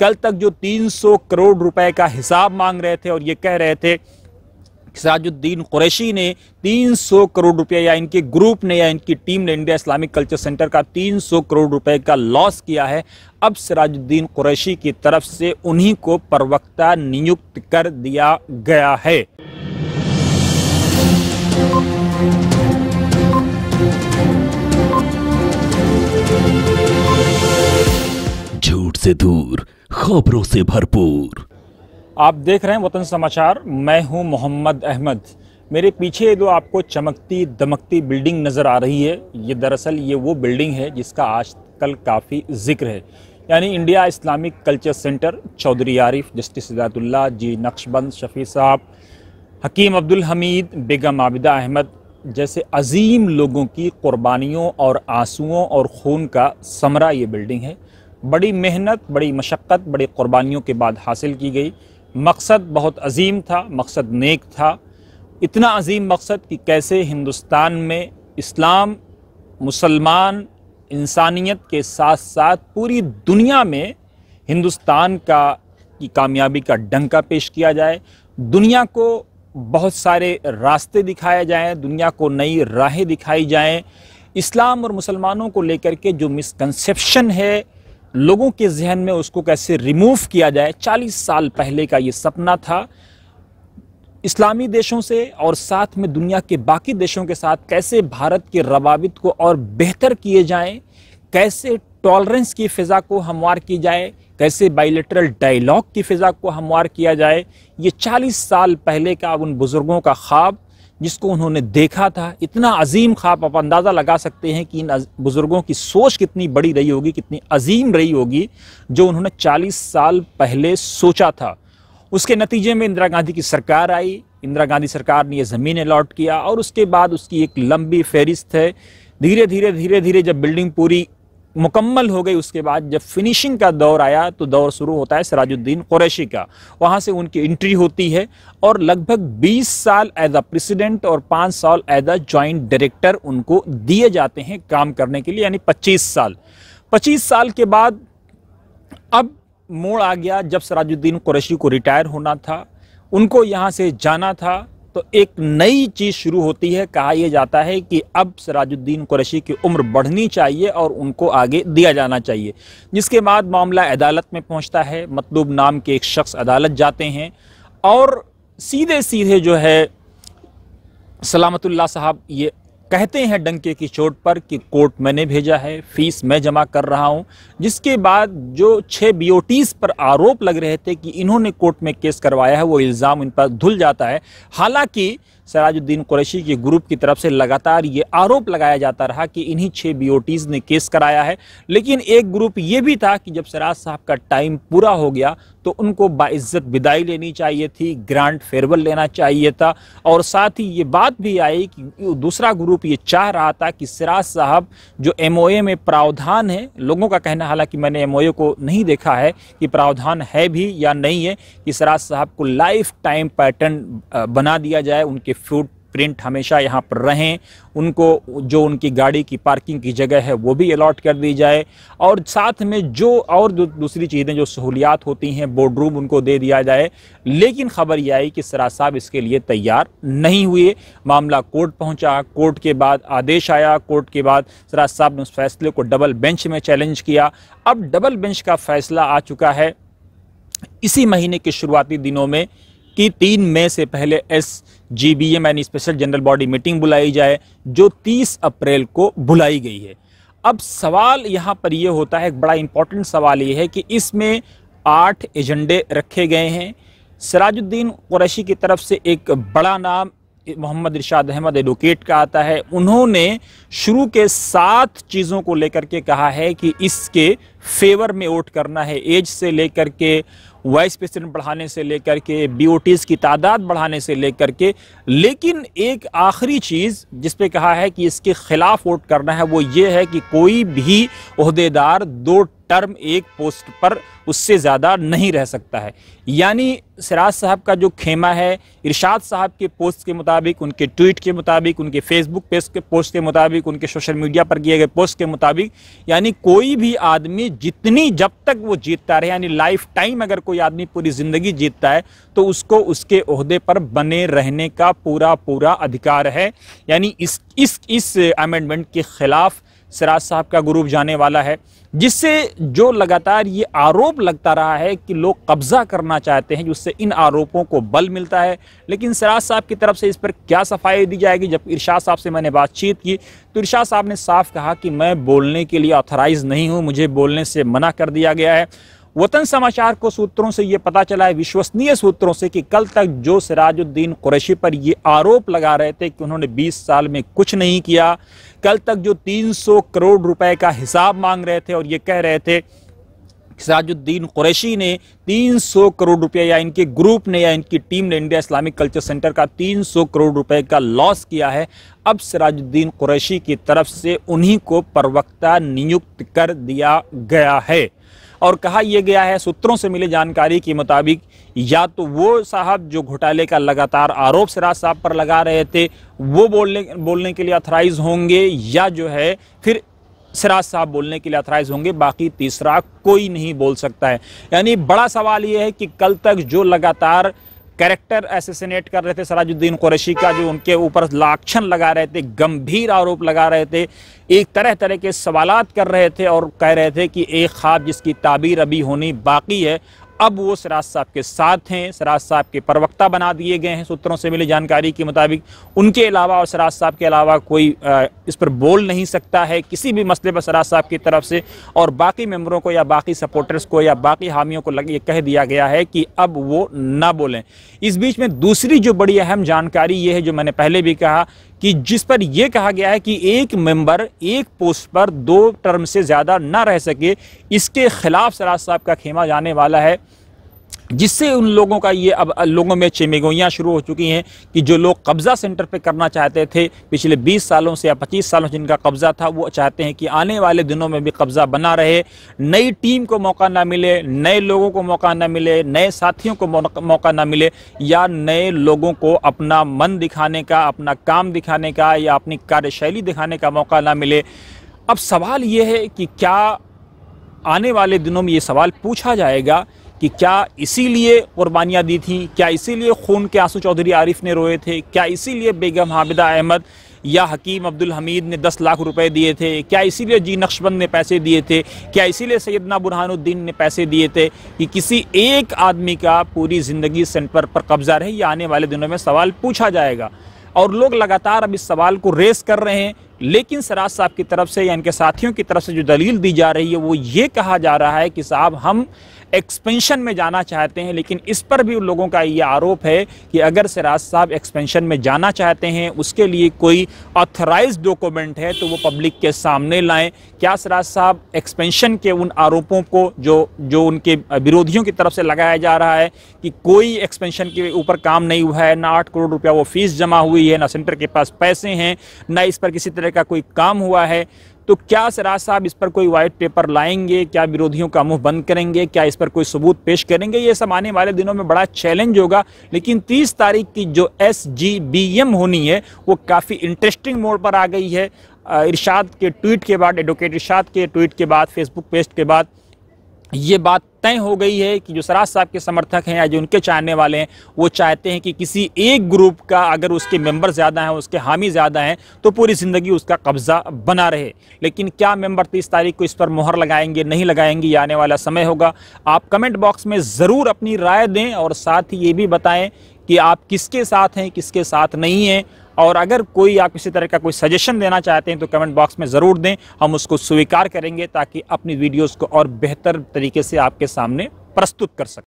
कल तक जो 300 करोड़ रुपए का हिसाब मांग रहे थे और ये कह रहे थे साजुद्दीन कुरैशी ने 300 करोड़ रुपया या इनके ग्रुप ने या इनकी टीम ने इंडिया इस्लामिक कल्चर सेंटर का 300 करोड़ रुपए का लॉस किया है अब सिराजुद्दीन कुरैशी की तरफ से उन्हीं को प्रवक्ता नियुक्त कर दिया गया है झूठ से दूर खबरों से भरपूर आप देख रहे हैं वतन समाचार मैं हूं मोहम्मद अहमद मेरे पीछे जो आपको चमकती दमकती बिल्डिंग नज़र आ रही है ये दरअसल ये वो बिल्डिंग है जिसका आज कल काफ़ी जिक्र है यानी India Islamic culture centre Chaudhary Arif justice Hidayatullah ji Naqshband Shafi Sahab Hakim Abdul Hamid बेगम आबिदा अहमद जैसे अजीम लोगों की कुर्बानियों और आंसुओं और खून का समरा ये बिल्डिंग है बड़ी मेहनत बड़ी मशक्क़त बड़ी क़ुरबानियों के बाद हासिल की गई मकसद बहुत अजीम था मकसद नेक था इतना अजीम मकसद कि कैसे हिंदुस्तान में इस्लाम मुसलमान इंसानियत के साथ साथ पूरी दुनिया में हिंदुस्तान का की कामयाबी का डंका पेश किया जाए दुनिया को बहुत सारे रास्ते दिखाए जाएं दुनिया को नई राहें दिखाई जाएं इस्लाम और मुसलमानों को लेकर के जो मिसकंसेप्शन है लोगों के जहन में उसको कैसे रिमूव किया जाए 40 साल पहले का ये सपना था इस्लामी देशों से और साथ में दुनिया के बाकी देशों के साथ कैसे भारत के रवाबित को और बेहतर किए जाएं कैसे टॉलरेंस की फ़िज़ा को हमवार की जाए कैसे बाइलेटरल डायलॉग की फ़िज़ा को हमवार किया जाए ये 40 साल पहले का उन बुज़ुर्गों का ख्वाब जिसको उन्होंने देखा था इतना अजीम ख्वाब आप अंदाज़ा लगा सकते हैं कि इन बुज़ुर्गों की सोच कितनी बड़ी रही होगी कितनी अजीम रही होगी जो उन्होंने 40 साल पहले सोचा था उसके नतीजे में इंदिरा गांधी की सरकार आई इंदिरा गांधी सरकार ने यह ज़मीन अलॉट किया और उसके बाद उसकी एक लंबी फहरिस्त है धीरे धीरे धीरे धीरे जब बिल्डिंग पूरी मुकम्मल हो गई उसके बाद जब फिनिशिंग का दौर आया तो दौर शुरू होता है सराजुद्दीन कुरैशी का वहाँ से उनकी एंट्री होती है और लगभग 20 साल एज अ प्रेसिडेंट और 5 साल एज अ जॉइंट डायरेक्टर उनको दिए जाते हैं काम करने के लिए यानी 25 साल 25 साल के बाद अब मोड़ आ गया जब सराजुद्दीन कुरैशी को रिटायर होना था उनको यहाँ से जाना था तो एक नई चीज़ शुरू होती है कहा यह जाता है कि अब सराजुद्दीन कुरैशी की उम्र बढ़नी चाहिए और उनको आगे दिया जाना चाहिए जिसके बाद मामला अदालत में पहुंचता है मतलूब नाम के एक शख्स अदालत जाते हैं और सीधे सीधे जो है सलामतुल्ला साहब ये कहते हैं डंके की चोट पर कि कोर्ट मैंने भेजा है फीस मैं जमा कर रहा हूं जिसके बाद जो छः बीओटीज़ पर आरोप लग रहे थे कि इन्होंने कोर्ट में केस करवाया है वो इल्ज़ाम इन पर धुल जाता है हालांकि सराजुद्दीन कुरैशी के ग्रुप की तरफ से लगातार ये आरोप लगाया जाता रहा कि इन्हीं छः बी ने केस कराया है लेकिन एक ग्रुप ये भी था कि जब सराज साहब का टाइम पूरा हो गया तो उनको बाइज्जत विदाई लेनी चाहिए थी ग्रांट फेयरवेल लेना चाहिए था और साथ ही ये बात भी आई कि दूसरा ग्रुप ये चाह रहा था कि सराज साहब जो एम में प्रावधान है लोगों का कहना हालांकि मैंने एम को नहीं देखा है कि प्रावधान है भी या नहीं है कि सराज साहब को लाइफ टाइम पैटर्न बना दिया जाए उनके फूट प्रिंट हमेशा यहाँ पर रहें उनको जो उनकी गाड़ी की पार्किंग की जगह है वो भी अलॉट कर दी जाए और साथ में जो और दूसरी चीज़ें जो सहूलियात होती हैं बोर्डरूम उनको दे दिया जाए लेकिन खबर यह आई कि सरा साहब इसके लिए तैयार नहीं हुए मामला कोर्ट पहुंचा कोर्ट के बाद आदेश आया कोर्ट के बाद सरा साहब ने उस फैसले को डबल बेंच में चैलेंज किया अब डबल बेंच का फैसला आ चुका है इसी महीने के शुरुआती दिनों में कि तीन मई से पहले एस जीबीएम यानी स्पेशल जनरल बॉडी मीटिंग बुलाई जाए जो 30 अप्रैल को बुलाई गई है अब सवाल यहाँ पर यह होता है एक बड़ा इंपॉर्टेंट सवाल ये है कि इसमें आठ एजेंडे रखे गए हैं सराजुद्दीन कुरैशी की तरफ से एक बड़ा नाम मोहम्मद इरशाद अहमद एडवोकेट का आता है उन्होंने शुरू के सात चीज़ों को लेकर के कहा है कि इसके फेवर में वोट करना है एज से लेकर के वाइस प्रेसिडेंट बढ़ाने से लेकर के बी की तादाद बढ़ाने से लेकर के लेकिन एक आखिरी चीज़ जिस पे कहा है कि इसके खिलाफ वोट करना है वो ये है कि कोई भी अहदेदार दो टर्म एक पोस्ट पर उससे ज़्यादा नहीं रह सकता है यानी सिराज साहब का जो खेमा है इरशाद साहब के पोस्ट के मुताबिक उनके ट्वीट के मुताबिक उनके फेसबुक पेज के पोस्ट के मुताबिक उनके सोशल मीडिया पर किए गए पोस्ट के मुताबिक यानी कोई भी आदमी जितनी जब तक वो जीतता रहे यानी लाइफ टाइम अगर कोई आदमी पूरी ज़िंदगी जीतता है तो उसको उसके अहदे पर बने रहने का पूरा पूरा अधिकार है यानी इस इस इस अमेंडमेंट के ख़िलाफ़ सिराज साहब का ग्रुप जाने वाला है जिससे जो लगातार ये आरोप लगता रहा है कि लोग कब्जा करना चाहते हैं जिससे इन आरोपों को बल मिलता है लेकिन सिराज साहब की तरफ से इस पर क्या सफाई दी जाएगी जब इरशाद साहब से मैंने बातचीत की तो इरशाद साहब ने साफ कहा कि मैं बोलने के लिए ऑथराइज नहीं हूँ मुझे बोलने से मना कर दिया गया है वतन समाचार को सूत्रों से ये पता चला है विश्वसनीय सूत्रों से कि कल तक जो सिराजुद्दीन कुरैशी पर ये आरोप लगा रहे थे कि उन्होंने 20 साल में कुछ नहीं किया कल तक जो 300 करोड़ रुपए का हिसाब मांग रहे थे और ये कह रहे थे सिराजुद्दीन कुरैशी ने 300 करोड़ रुपए या इनके ग्रुप ने या इनकी टीम ने इंडिया इस्लामिक कल्चर सेंटर का 300 करोड़ रुपए का लॉस किया है अब सिराजुद्दीन कुरैशी की तरफ से उन्हीं को प्रवक्ता नियुक्त कर दिया गया है और कहा यह गया है सूत्रों से मिली जानकारी के मुताबिक या तो वो साहब जो घोटाले का लगातार आरोप सिराज साहब पर लगा रहे थे वो बोलने बोलने के लिए अथराइज होंगे या जो है फिर सिराज साहब बोलने के लिए अथराइज होंगे बाकी तीसरा कोई नहीं बोल सकता है यानी बड़ा सवाल यह है कि कल तक जो लगातार कैरेक्टर एसेसिनेट कर रहे थे सराजुद्दीन कुरैशी का जो उनके ऊपर लाक्षण लगा रहे थे गंभीर आरोप लगा रहे थे एक तरह तरह के सवालात कर रहे थे और कह रहे थे कि एक ख्वाब जिसकी ताबीर अभी होनी बाकी है अब वो सराज साहब के साथ हैं सराज साहब के प्रवक्ता बना दिए गए हैं सूत्रों से मिली जानकारी के मुताबिक उनके अलावा और सराज साहब के अलावा कोई इस पर बोल नहीं सकता है किसी भी मसले पर सराज साहब की तरफ से और बाकी मेम्बरों को या बाकी सपोर्टर्स को या बाकी हामियों को ये कह दिया गया है कि अब वो ना बोलें इस बीच में दूसरी जो बड़ी अहम जानकारी ये है जो मैंने पहले भी कहा कि जिस पर यह कहा गया है कि एक मेंबर एक पोस्ट पर दो टर्म से ज़्यादा ना रह सके इसके खिलाफ सराज साहब का खेमा जाने वाला है जिससे उन लोगों का ये अब लोगों में चेमेगोइयाँ शुरू हो चुकी हैं कि जो लोग कब्ज़ा सेंटर पे करना चाहते थे पिछले 20 सालों से या 25 सालों से जिनका कब्ज़ा था वो चाहते हैं कि आने वाले दिनों में भी कब्ज़ा बना रहे नई टीम को मौका ना मिले नए लोगों को मौका ना मिले नए साथियों को मौका ना मिले या नए लोगों को अपना मन दिखाने का अपना काम दिखाने का या अपनी कार्यशैली दिखाने का मौका ना मिले अब सवाल ये है कि क्या आने वाले दिनों में ये सवाल पूछा जाएगा कि क्या इसीलिए कुर्बानियाँ दी थी क्या इसीलिए खून के आंसू चौधरी आरिफ ने रोए थे क्या इसीलिए बेगम हामिदा अहमद या हकीम अब्दुल हमीद ने दस लाख रुपए दिए थे क्या इसीलिए जी नक्शबंद ने पैसे दिए थे क्या इसीलिए सैदना बुरहानुद्दीन ने पैसे दिए थे कि किसी एक आदमी का पूरी ज़िंदगी सेंटर पर कब्ज़ा रहे या आने वाले दिनों में सवाल पूछा जाएगा और लोग लगातार अब इस सवाल को रेस कर रहे हैं लेकिन सराज साहब की तरफ से या इनके साथियों की तरफ से जो दलील दी जा रही है वो ये कहा जा रहा है कि साहब हम एक्सपेंशन में जाना चाहते हैं लेकिन इस पर भी उन लोगों का ये आरोप है कि अगर सराज साहब एक्सपेंशन में जाना चाहते हैं उसके लिए कोई ऑथराइज डॉक्यूमेंट है तो वो पब्लिक के सामने लाएं क्या सराज साहब एक्सपेंशन के उन आरोपों को जो जो उनके विरोधियों की तरफ से लगाया जा रहा है कि कोई एक्सपेंशन के ऊपर काम नहीं हुआ है ना आठ करोड़ रुपया वो फीस जमा हुई है ना सेंटर के पास पैसे हैं ना इस पर किसी तरह का कोई काम हुआ है तो क्या सराज साहब इस पर कोई वाइट पेपर लाएंगे क्या विरोधियों का मुंह बंद करेंगे क्या इस पर कोई सबूत पेश करेंगे ये सब आने वाले दिनों में बड़ा चैलेंज होगा लेकिन 30 तारीख की जो एस होनी है वो काफ़ी इंटरेस्टिंग मोड़ पर आ गई है इरशाद के ट्वीट के बाद एडवोकेट इरशाद के ट्वीट के बाद फेसबुक पेस्ट के बाद ये बात तय हो गई है कि जो सराज साहब के समर्थक हैं या जो उनके चाहने वाले हैं वो चाहते हैं कि किसी एक ग्रुप का अगर उसके मेंबर ज़्यादा हैं उसके हामी ज़्यादा हैं तो पूरी ज़िंदगी उसका कब्ज़ा बना रहे लेकिन क्या मेंबर तीस तारीख को इस पर मोहर लगाएंगे नहीं लगाएंगे ये आने वाला समय होगा आप कमेंट बॉक्स में ज़रूर अपनी राय दें और साथ ही ये भी बताएँ कि आप किसके साथ हैं किसके साथ नहीं हैं और अगर कोई आप किसी तरह का कोई सजेशन देना चाहते हैं तो कमेंट बॉक्स में ज़रूर दें हम उसको स्वीकार करेंगे ताकि अपनी वीडियोज़ को और बेहतर तरीके से आपके सामने प्रस्तुत कर सकें